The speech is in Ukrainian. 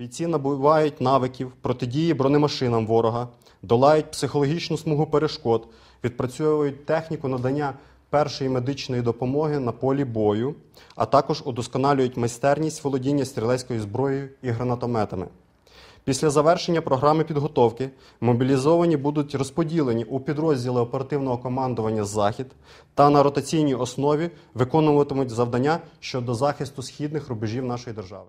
Бійці набувають навиків протидії бронемашинам ворога, долають психологічну смугу перешкод, відпрацьовують техніку надання першої медичної допомоги на полі бою, а також удосконалюють майстерність володіння стрілецькою зброєю і гранатометами. Після завершення програми підготовки мобілізовані будуть розподілені у підрозділи оперативного командування Захід та на ротаційній основі виконуватимуть завдання щодо захисту східних рубежів нашої держави.